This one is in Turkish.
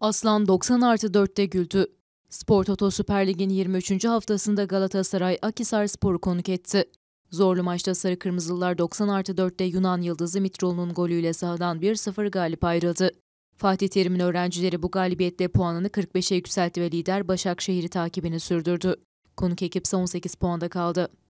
Aslan 90 artı 4'te güldü. Spor Toto Süper Lig'in 23. haftasında Galatasaray Akisar Spor'u konuk etti. Zorlu maçta Sarı Kırmızılılar 90 artı 4'te Yunan Yıldızı Mitrol'un golüyle sahadan 1-0 galip ayrıldı. Fatih Terim'in öğrencileri bu galibiyetle puanını 45'e yükseltti ve lider Başakşehir'i takibini sürdürdü. Konuk ekip 18 puanda kaldı.